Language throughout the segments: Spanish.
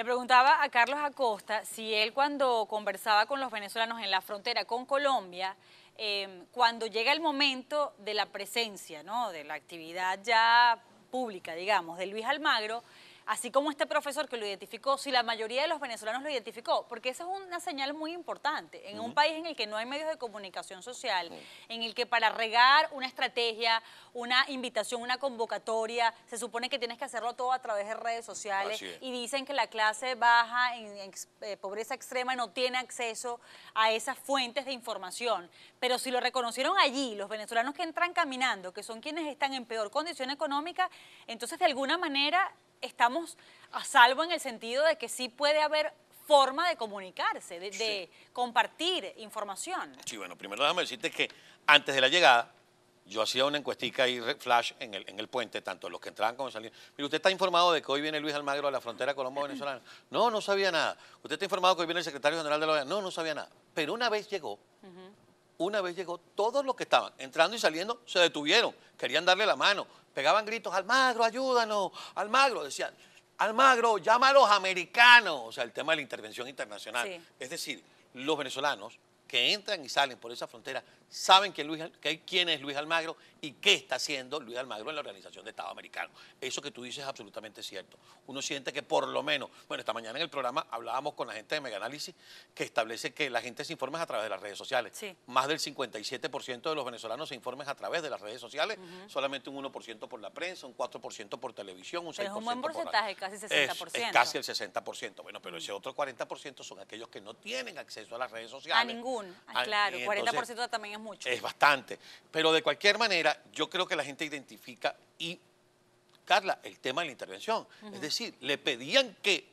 Le preguntaba a Carlos Acosta si él cuando conversaba con los venezolanos en la frontera con Colombia, em, cuando llega el momento de la presencia, ¿no? de la actividad ya pública, digamos, de Luis Almagro, así como este profesor que lo identificó, si la mayoría de los venezolanos lo identificó, porque esa es una señal muy importante. En un país en el que no hay medios de comunicación social, en el que para regar una estrategia, una invitación, una convocatoria, se supone que tienes que hacerlo todo a través de redes sociales y dicen que la clase baja en, eh, pobreza extrema no tiene acceso a esas fuentes de información. Pero si lo reconocieron allí, los venezolanos que entran caminando, que son quienes están en peor condición económica, entonces de alguna manera estamos a salvo en el sentido de que sí puede haber forma de comunicarse, de, compartir información. Sí, bueno, primero déjame decirte que antes de la llegada, yo hacía una encuestica y flash en el, puente, tanto los que entraban como salían. Mire, usted está informado de que hoy viene Luis Almagro a la frontera colombo-venezolana. No, no sabía nada. Usted está informado de que hoy viene el secretario general de la OEA. No, no sabía nada. Pero una vez llegó, una vez llegó, todos los que estaban entrando y saliendo se detuvieron, querían darle la mano, pegaban gritos, Almagro, ayúdanos, Almagro, decían, Almagro, llama a los americanos, o sea, el tema de la intervención internacional. Es decir, los venezolanos que entran y salen por esa frontera saben que que, quién es Luis Almagro y qué está haciendo Luis Almagro en la Organización de Estado Americano. Eso que tú dices es absolutamente cierto. Uno siente que por lo menos, bueno, esta mañana en el programa hablábamos con la gente de Meganálisis que establece que la gente se informa a través de las redes sociales. Más del 57% de los venezolanos se informan a través de las redes sociales, solamente un 1% por la prensa, un 4% por televisión, un 6% es un buen porcentaje, casi 60%. Es, casi el 60%. Bueno, pero ese otro 40% son aquellos que no tienen acceso a las redes sociales. A ningún, ah, ah, claro, 40% también es mucho. Es bastante. Pero de cualquier manera, yo creo que la gente identifica y, Carla, el tema de la intervención. Es decir, le pedían que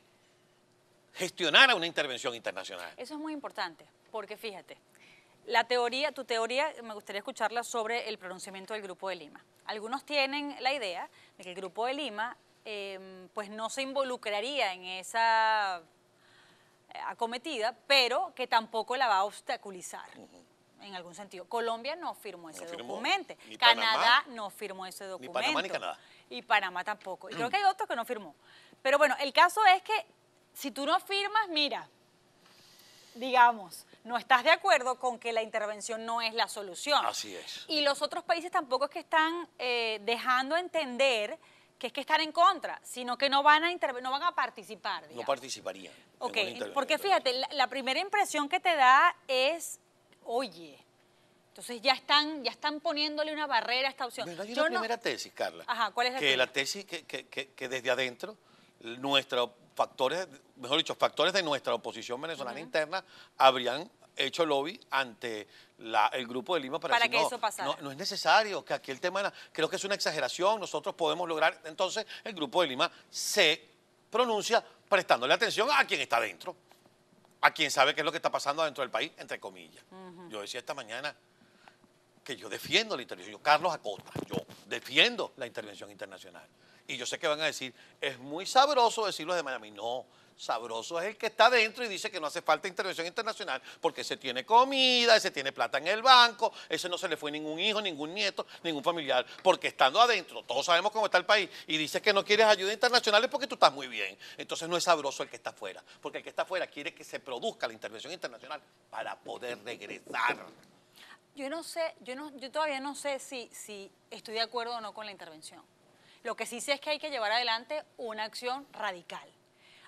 gestionara una intervención internacional. Eso es muy importante, porque fíjate, la teoría, tu teoría, me gustaría escucharla sobre el pronunciamiento del Grupo de Lima. Algunos tienen la idea de que el Grupo de Lima em, pues no se involucraría en esa eh, acometida, pero que tampoco la va a obstaculizar en algún sentido. Colombia no firmó ese documento. Canadá no firmó ese documento. Ni Panamá ni Canadá. Y Panamá tampoco. Y creo que hay otro que no firmó. Pero bueno, el caso es que si tú no firmas, mira, digamos, no estás de acuerdo con que la intervención no es la solución. Así es. Y los otros países tampoco es que están eh, dejando entender que es que están en contra, sino que no van a no van a participar. No participarían. Ok, porque fíjate, la primera impresión que te da es oye. Entonces ya están, ya están poniéndole una barrera a esta opción. hay una primera tesis, Carla. Ajá, ¿cuál es la Que tesis? la tesis que, desde adentro nuestros factores, mejor dicho, factores de nuestra oposición venezolana interna habrían hecho lobby ante el grupo de Lima para, que eso pasara. No, es necesario, que aquí el tema, creo que es una exageración, nosotros podemos lograr, entonces el grupo de Lima se pronuncia prestándole atención a quien está dentro a quien sabe qué es lo que está pasando dentro del país, entre comillas. Yo decía esta mañana que yo defiendo la interior yo Carlos Acosta, yo defiendo la intervención internacional. Y yo sé que van a decir, es muy sabroso decirlo de Miami. No, sabroso es el que está dentro y dice que no hace falta intervención internacional porque se tiene comida, se tiene plata en el banco, ese no se le fue ningún hijo, ningún nieto, ningún familiar, porque estando adentro, todos sabemos cómo está el país y dice que no quieres ayuda internacional es porque tú estás muy bien. Entonces no es sabroso el que está afuera, porque el que está afuera quiere que se produzca la intervención internacional para poder regresar. Yo no sé, yo, no, yo todavía no sé si, si estoy de acuerdo o no con la intervención. Lo que sí sé es que hay que llevar adelante una acción radical.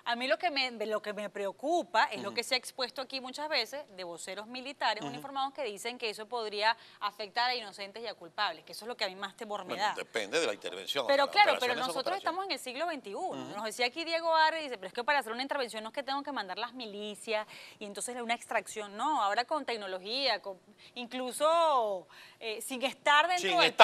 A mí lo que me, lo que me preocupa es lo que se ha expuesto aquí muchas veces de voceros militares uniformados que dicen que eso podría afectar a inocentes y a culpables, que eso es lo que a mí más temor Depende de la intervención. Pero claro, pero nosotros estamos en el siglo XXI. Nos decía aquí Diego Arre, dice, pero es que para hacer una intervención no es que tengo que mandar las milicias y entonces una extracción. No, ahora con tecnología, con, incluso eh, sin estar dentro del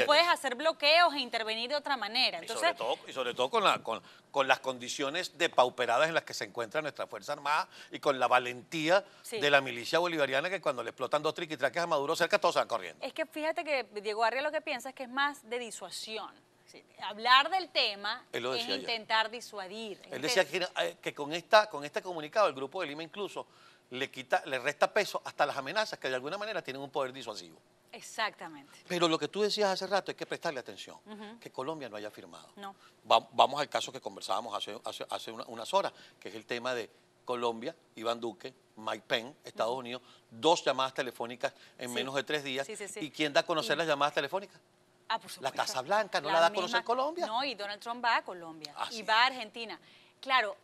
tú puedes hacer bloqueos e intervenir de otra manera. Entonces, y sobre todo, y sobre todo con, la, con, con las condiciones de pauperadas en las que se encuentra nuestra Fuerza Armada y con la valentía de la milicia bolivariana que cuando le explotan dos triquitraques a Maduro cerca todos van corriendo. Es que fíjate que Diego Arria lo que piensa es que es más de disuasión. hablar del tema es intentar disuadir. Él decía eh, que, con, esta, con este comunicado, el Grupo de Lima incluso, le, quita, le resta peso hasta las amenazas que de alguna manera tienen un poder disuasivo. Exactamente. Pero lo que tú decías hace rato, hay que prestarle atención, que Colombia no haya firmado. No. vamos al caso que conversábamos hace, unas horas, que es el tema de Colombia, Iván Duque, Mike Pence, Estados Unidos, dos llamadas telefónicas en menos de tres días. Sí, sí, ¿Y quién da a conocer las llamadas telefónicas? Ah, por supuesto. La Casa Blanca, ¿no la, da a conocer Colombia? No, y Donald Trump va a Colombia ah, y va a Argentina. Claro,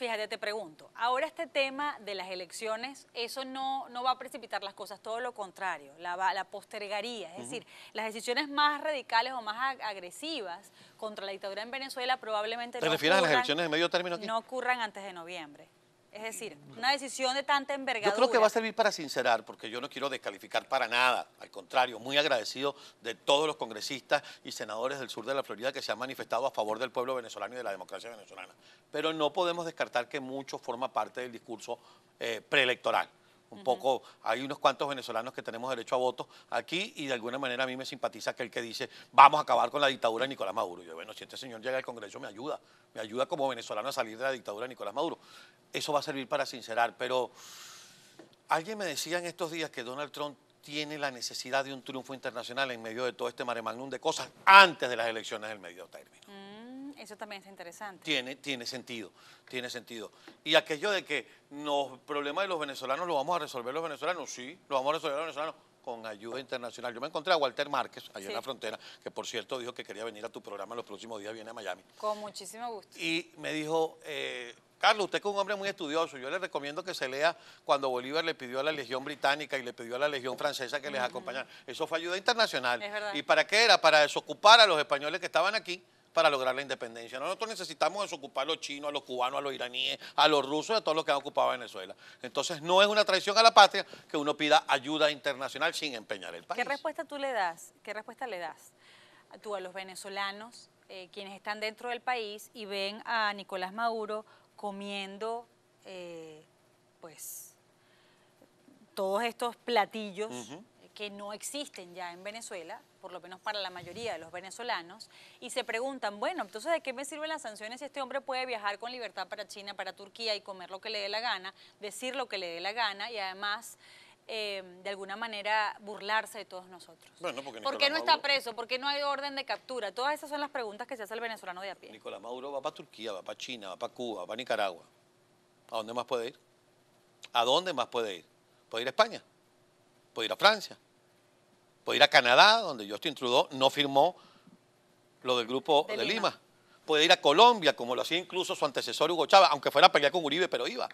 fíjate, te pregunto, ahora este tema de las elecciones, eso no, va a precipitar las cosas, todo lo contrario, la, la postergaría. Es decir, las decisiones más radicales o más agresivas contra la dictadura en Venezuela probablemente las elecciones de medio término no ocurran antes de noviembre. Es decir, una decisión de tanta envergadura. Yo creo que va a servir para sincerar, porque yo no quiero descalificar para nada. Al contrario, muy agradecido de todos los congresistas y senadores del sur de la Florida que se han manifestado a favor del pueblo venezolano y de la democracia venezolana. Pero no podemos descartar que mucho forma parte del discurso eh, preelectoral un poco, hay unos cuantos venezolanos que tenemos derecho a voto aquí y de alguna manera a mí me simpatiza aquel que dice, vamos a acabar con la dictadura de Nicolás Maduro. Yo, bueno, si este señor llega al Congreso me ayuda, me ayuda como venezolano a salir de la dictadura de Nicolás Maduro. Eso va a servir para sincerar, pero alguien me decía en estos días que Donald Trump tiene la necesidad de un triunfo internacional en medio de todo este mare de cosas antes de las elecciones del medio término. Mm. Eso también es interesante. Tiene, tiene sentido, tiene sentido. Y aquello de que los problemas de los venezolanos lo vamos a resolver los venezolanos, sí, lo vamos a resolver los venezolanos con ayuda internacional. Yo me encontré a Walter Márquez, allá en la frontera, que por cierto dijo que quería venir a tu programa en los próximos días, viene a Miami. Con muchísimo gusto. Y me dijo, eh, Carlos, usted es un hombre muy estudioso, yo le recomiendo que se lea cuando Bolívar le pidió a la Legión Británica y le pidió a la Legión Francesa que les acompañara. Eso fue ayuda internacional. Es ¿Y para qué era? Para desocupar a los españoles que estaban aquí para lograr la independencia. Nosotros necesitamos desocupar a los chinos, a los cubanos, a los iraníes, a los rusos, a todos los que han ocupado Venezuela. Entonces no es una traición a la patria que uno pida ayuda internacional sin empeñar el país. ¿Qué respuesta tú le das? ¿Qué respuesta le das tú a los venezolanos, eh, quienes están dentro del país y ven a Nicolás Maduro comiendo, eh, pues, todos estos platillos que no existen ya en Venezuela, por lo menos para la mayoría de los venezolanos, y se preguntan, bueno, entonces ¿de qué me sirven las sanciones si este hombre puede viajar con libertad para China, para Turquía y comer lo que le dé la gana, decir lo que le dé la gana y además... Eh, de alguna manera burlarse de todos nosotros. porque ¿Por qué no está preso? ¿Por qué no hay orden de captura? Todas esas son las preguntas que se hace el venezolano de a pie. Nicolás Maduro va para Turquía, va para China, va para Cuba, va para Nicaragua. ¿A dónde más puede ir? ¿A dónde más puede ir? Puede ir a España, puede ir a Francia, Puede ir a Canadá, donde Justin Trudeau no firmó lo del Grupo de, Lima. Puede ir a Colombia, como lo hacía incluso su antecesor Hugo Chávez, aunque fuera a pelear con Uribe, pero iba.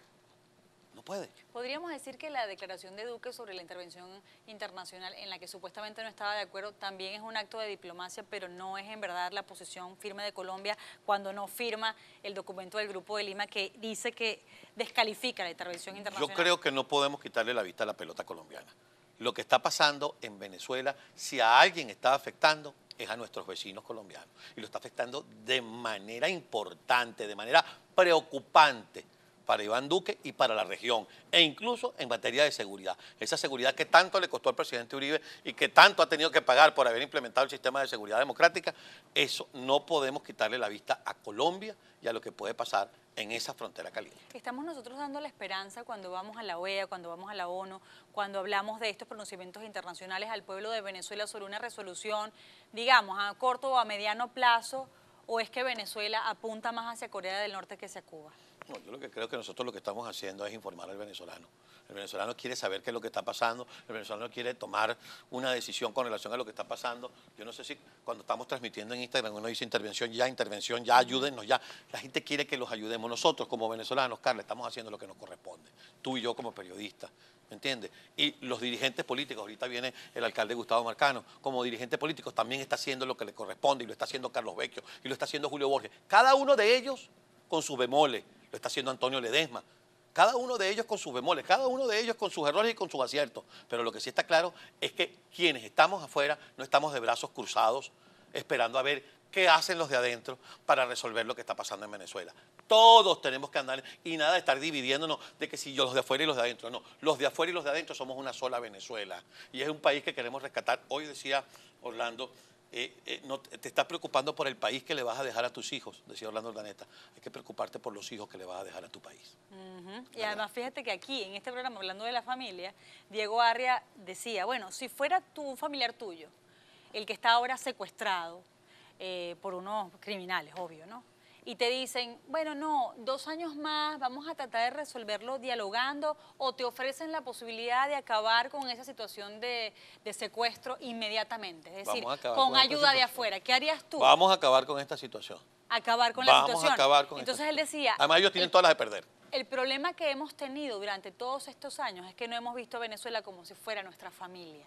No puede. Podríamos decir que la declaración de Duque sobre la intervención internacional en la que supuestamente no estaba de acuerdo también es un acto de diplomacia, pero no es en verdad la posición firme de Colombia cuando no firma el documento del Grupo de Lima que dice que descalifica la intervención internacional. Yo creo que no podemos quitarle la vista a la pelota colombiana lo que está pasando en Venezuela, si a alguien está afectando, es a nuestros vecinos colombianos. Y lo está afectando de manera importante, de manera preocupante para Iván Duque y para la región, e incluso en materia de seguridad. Esa seguridad que tanto le costó al presidente Uribe y que tanto ha tenido que pagar por haber implementado el sistema de seguridad democrática, eso no podemos quitarle la vista a Colombia y a lo que puede pasar en esa frontera caliente. Estamos nosotros dando la esperanza cuando vamos a la OEA, cuando vamos a la ONU, cuando hablamos de estos pronunciamientos internacionales al pueblo de Venezuela sobre una resolución, digamos, a corto o a mediano plazo, o es que Venezuela apunta más hacia Corea del Norte que hacia Cuba? yo lo que creo que nosotros lo que estamos haciendo es informar al venezolano. El venezolano quiere saber qué es lo que está pasando, el venezolano quiere tomar una decisión con relación a lo que está pasando. Yo no sé si cuando estamos transmitiendo en Instagram uno dice intervención ya, intervención ya, ayúdennos ya. La gente quiere que los ayudemos. Nosotros como venezolanos, Carla, estamos haciendo lo que nos corresponde. Tú y yo como periodistas. ¿Me entiendes? Y los dirigentes políticos, ahorita viene el alcalde Gustavo Marcano, como dirigentes políticos también está haciendo lo que le corresponde y lo está haciendo Carlos Vecchio y lo está haciendo Julio Borges. Cada uno de ellos con sus bemoles, está haciendo Antonio Ledesma. Cada uno de ellos con sus bemoles, cada uno de ellos con sus errores y con sus aciertos. Pero lo que sí está claro es que quienes estamos afuera no estamos de brazos cruzados esperando a ver qué hacen los de adentro para resolver lo que está pasando en Venezuela. Todos tenemos que andar y nada de estar dividiéndonos de que si yo los de afuera y los de adentro. No, los de afuera y los de adentro somos una sola Venezuela. Y es un país que queremos rescatar. Hoy decía Orlando eh, eh, no, te estás preocupando por el país que le vas a dejar a tus hijos, decía Orlando Urdaneta, hay que preocuparte por los hijos que le vas a dejar a tu país. Y además fíjate que aquí, en este programa, hablando de la familia, Diego Arria decía, bueno, si fuera tu, un familiar tuyo, el que está ahora secuestrado eh, por unos criminales, obvio, ¿no? y te dicen, bueno, no, dos años más, vamos a tratar de resolverlo dialogando o te ofrecen la posibilidad de acabar con esa situación de, secuestro inmediatamente, es decir, con, ayuda de afuera. ¿Qué harías tú? Vamos a acabar con esta situación. Acabar con la situación. Vamos a acabar con Entonces él decía... Además ellos tienen todas las de perder. El problema que hemos tenido durante todos estos años es que no hemos visto a Venezuela como si fuera nuestra familia.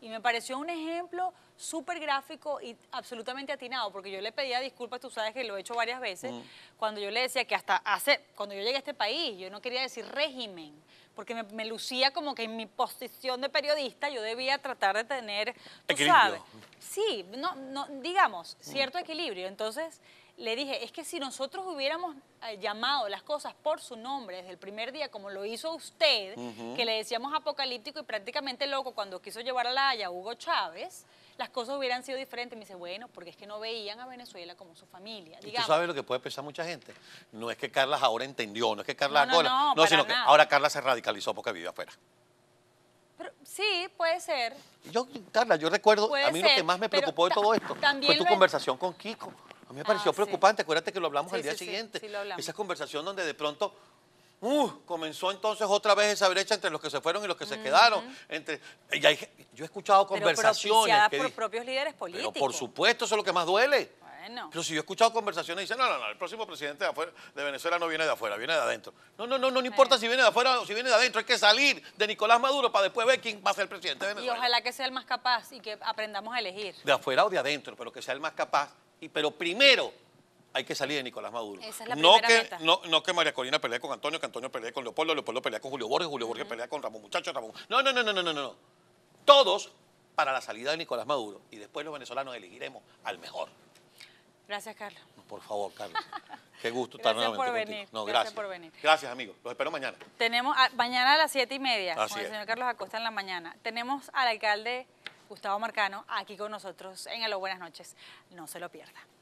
Y me pareció un ejemplo súper gráfico y absolutamente atinado, porque yo le pedía disculpas, tú sabes que lo he hecho varias veces, mm. cuando yo le decía que hasta hace, cuando yo llegué a este país, yo no quería decir régimen, porque me, lucía como que en mi posición de periodista yo debía tratar de tener, equilibrio. sí, no, no, digamos, mm. cierto equilibrio. Entonces, le dije, es que si nosotros hubiéramos eh, llamado las cosas por su nombre desde el primer día, como lo hizo usted, que le decíamos apocalíptico y prácticamente loco cuando quiso llevar a la Haya Hugo Chávez, las cosas hubieran sido diferentes. Me dice, bueno, porque es que no veían a Venezuela como su familia. ¿Y tú sabes lo que puede pensar mucha gente? No es que Carla ahora entendió, no es que Carla no, no, ahora, no, no sino que ahora Carla se radicalizó porque vive afuera. sí, puede ser. Yo, Carla, yo recuerdo, a mí lo que más me preocupó de todo esto fue tu conversación con Kiko. A mí me pareció ah, preocupante, acuérdate que lo hablamos al día siguiente. Esa conversación donde de pronto uh, comenzó entonces otra vez esa brecha entre los que se fueron y los que se quedaron. Entre, yo he escuchado conversaciones. Pero que por propios líderes políticos. Pero por supuesto, eso es lo que más duele. Bueno. Pero si yo he escuchado conversaciones y dicen, no, no, no, el próximo presidente de, Venezuela no viene de afuera, viene de adentro. No, no, no, no, no importa si viene de afuera o si viene de adentro, hay que salir de Nicolás Maduro para después ver quién va a ser el presidente de Venezuela. Y ojalá que sea el más capaz y que aprendamos a elegir. De afuera o de adentro, pero que sea el más capaz y, pero primero hay que salir de Nicolás Maduro. Esa es la no, que, no, que María Corina pelee con Antonio, que Antonio pelee con Leopoldo, Leopoldo pelea con Julio Borges, Julio Borges pelea con Ramón Muchacho, Ramón. No, no, no, no, no, no, no. Todos para la salida de Nicolás Maduro y después los venezolanos elegiremos al mejor. Gracias, Carlos. Por favor, Carlos. Qué gusto estar nuevamente por venir. gracias. gracias. por venir. Gracias, amigos. Los espero mañana. Tenemos mañana a las siete y media con el señor Carlos Acosta en la mañana. Tenemos al alcalde Gustavo Marcano, aquí con nosotros en Aló Buenas Noches. No se lo pierda.